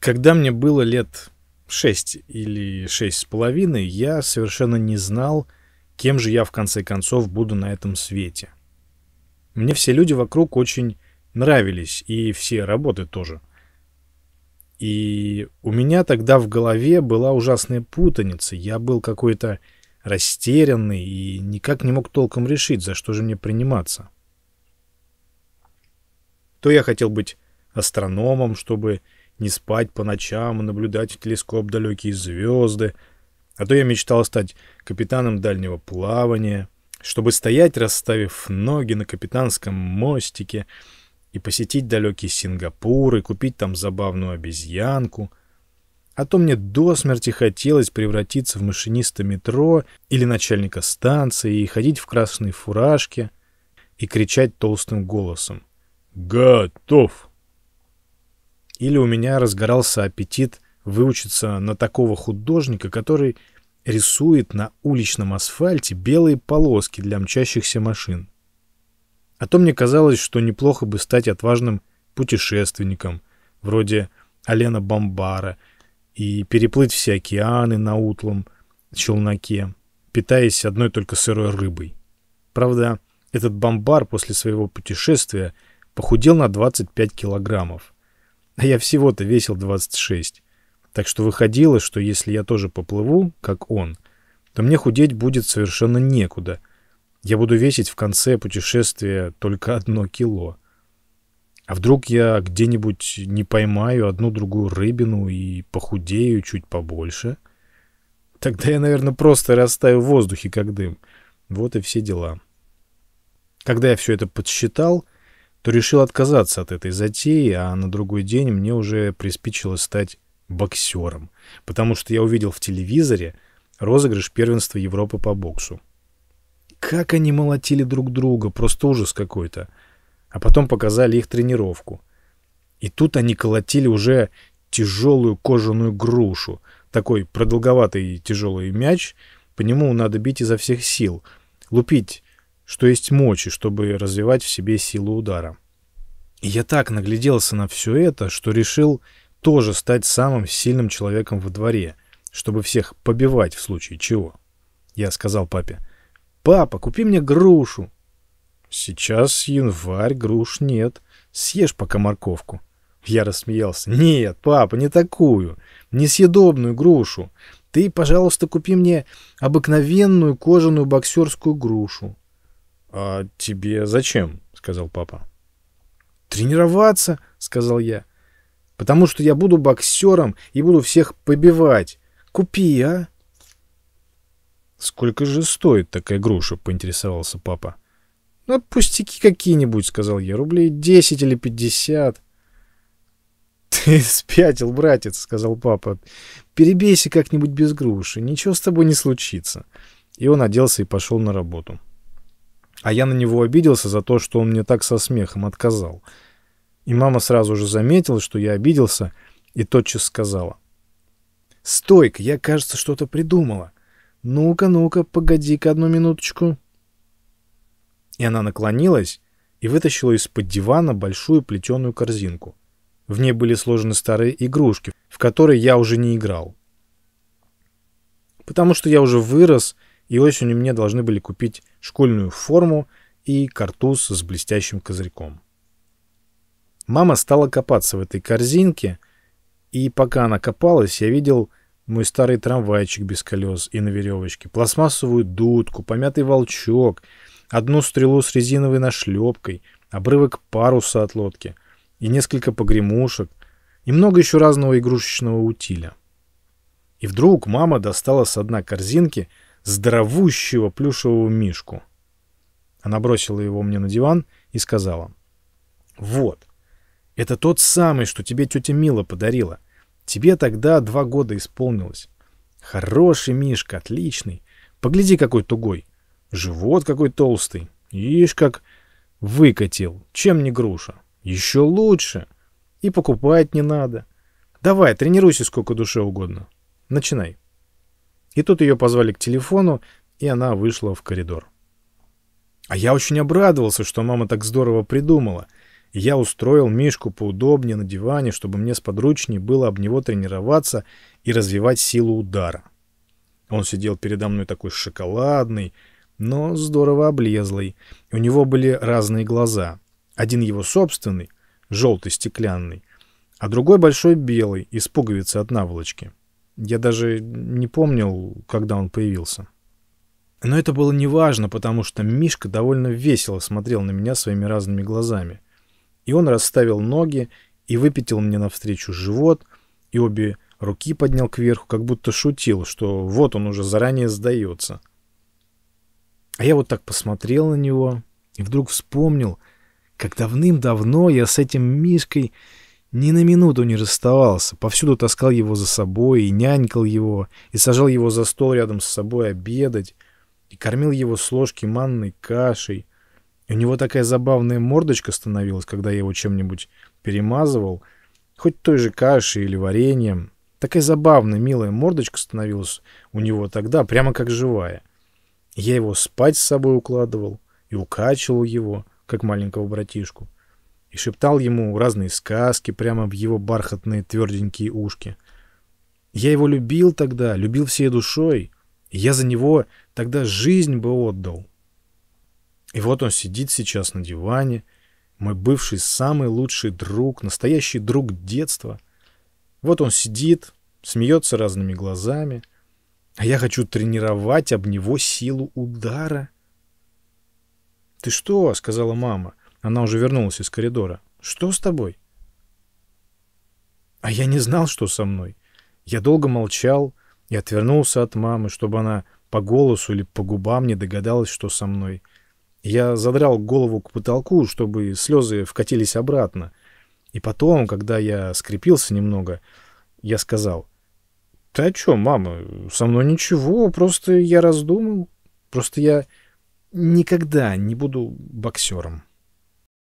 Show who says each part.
Speaker 1: Когда мне было лет шесть или шесть с половиной, я совершенно не знал, кем же я в конце концов буду на этом свете. Мне все люди вокруг очень нравились, и все работы тоже. И у меня тогда в голове была ужасная путаница. Я был какой-то растерянный и никак не мог толком решить, за что же мне приниматься. То я хотел быть астрономом, чтобы не спать по ночам и наблюдать в телескоп далекие звезды. А то я мечтал стать капитаном дальнего плавания, чтобы стоять, расставив ноги на капитанском мостике, и посетить далекий Сингапур, и купить там забавную обезьянку. А то мне до смерти хотелось превратиться в машиниста метро или начальника станции и ходить в красной фуражке и кричать толстым голосом «Готов!» Или у меня разгорался аппетит выучиться на такого художника, который рисует на уличном асфальте белые полоски для мчащихся машин. А то мне казалось, что неплохо бы стать отважным путешественником, вроде Алена Бомбара, и переплыть все океаны на утлом челноке, питаясь одной только сырой рыбой. Правда, этот бомбар после своего путешествия похудел на 25 килограммов. А я всего-то весил 26. Так что выходило, что если я тоже поплыву, как он, то мне худеть будет совершенно некуда. Я буду весить в конце путешествия только одно кило. А вдруг я где-нибудь не поймаю одну-другую рыбину и похудею чуть побольше? Тогда я, наверное, просто растаю в воздухе, как дым. Вот и все дела. Когда я все это подсчитал, то решил отказаться от этой затеи, а на другой день мне уже приспичило стать боксером, потому что я увидел в телевизоре розыгрыш первенства Европы по боксу. Как они молотили друг друга, просто ужас какой-то. А потом показали их тренировку. И тут они колотили уже тяжелую кожаную грушу, такой продолговатый тяжелый мяч, по нему надо бить изо всех сил, лупить что есть мочи, чтобы развивать в себе силу удара. И я так нагляделся на все это, что решил тоже стать самым сильным человеком во дворе, чтобы всех побивать в случае чего. Я сказал папе, «Папа, купи мне грушу». «Сейчас январь, груш нет. Съешь пока морковку». Я рассмеялся. «Нет, папа, не такую. Несъедобную грушу. Ты, пожалуйста, купи мне обыкновенную кожаную боксерскую грушу. «А тебе зачем?» — сказал папа. «Тренироваться», — сказал я. «Потому что я буду боксером и буду всех побивать. Купи, а!» «Сколько же стоит такая груша?» — поинтересовался папа. «Ну, пустяки какие-нибудь», — сказал я. «Рублей десять или пятьдесят». «Ты спятил, братец», — сказал папа. «Перебейся как-нибудь без груши. Ничего с тобой не случится». И он оделся и пошел на работу. А я на него обиделся за то, что он мне так со смехом отказал. И мама сразу же заметила, что я обиделся, и тотчас сказала. стой я, кажется, что-то придумала. Ну-ка, ну-ка, погоди-ка одну минуточку». И она наклонилась и вытащила из-под дивана большую плетеную корзинку. В ней были сложены старые игрушки, в которые я уже не играл. Потому что я уже вырос — и осенью мне должны были купить школьную форму и картуз с блестящим козырьком. Мама стала копаться в этой корзинке, и пока она копалась, я видел мой старый трамвайчик без колес и на веревочке, пластмассовую дудку, помятый волчок, одну стрелу с резиновой нашлепкой, обрывок паруса от лодки и несколько погремушек, и много еще разного игрушечного утиля. И вдруг мама достала с дна корзинки — здоровущего плюшевого мишку. Она бросила его мне на диван и сказала. «Вот, это тот самый, что тебе тетя Мила подарила. Тебе тогда два года исполнилось. Хороший мишка, отличный. Погляди, какой тугой. Живот какой толстый. Ишь, как выкатил. Чем не груша? Еще лучше. И покупать не надо. Давай, тренируйся сколько душе угодно. Начинай. И тут ее позвали к телефону, и она вышла в коридор. А я очень обрадовался, что мама так здорово придумала. я устроил Мишку поудобнее на диване, чтобы мне сподручнее было об него тренироваться и развивать силу удара. Он сидел передо мной такой шоколадный, но здорово облезлый. У него были разные глаза. Один его собственный, желтый стеклянный, а другой большой белый, из пуговицы от наволочки. Я даже не помнил, когда он появился. Но это было неважно, потому что Мишка довольно весело смотрел на меня своими разными глазами. И он расставил ноги и выпятил мне навстречу живот, и обе руки поднял кверху, как будто шутил, что вот он уже заранее сдается. А я вот так посмотрел на него и вдруг вспомнил, как давным-давно я с этим Мишкой ни на минуту не расставался, повсюду таскал его за собой, и нянькал его, и сажал его за стол рядом с собой обедать, и кормил его с ложки манной кашей. И у него такая забавная мордочка становилась, когда я его чем-нибудь перемазывал, хоть той же кашей или вареньем. Такая забавная, милая мордочка становилась у него тогда, прямо как живая. Я его спать с собой укладывал и укачивал его, как маленького братишку и шептал ему разные сказки прямо в его бархатные тверденькие ушки. Я его любил тогда, любил всей душой, и я за него тогда жизнь бы отдал. И вот он сидит сейчас на диване, мой бывший самый лучший друг, настоящий друг детства. Вот он сидит, смеется разными глазами, а я хочу тренировать об него силу удара. «Ты что?» — сказала мама. Она уже вернулась из коридора. «Что с тобой?» А я не знал, что со мной. Я долго молчал и отвернулся от мамы, чтобы она по голосу или по губам не догадалась, что со мной. Я задрал голову к потолку, чтобы слезы вкатились обратно. И потом, когда я скрепился немного, я сказал, «Ты о чем, мама? Со мной ничего, просто я раздумал. Просто я никогда не буду боксером».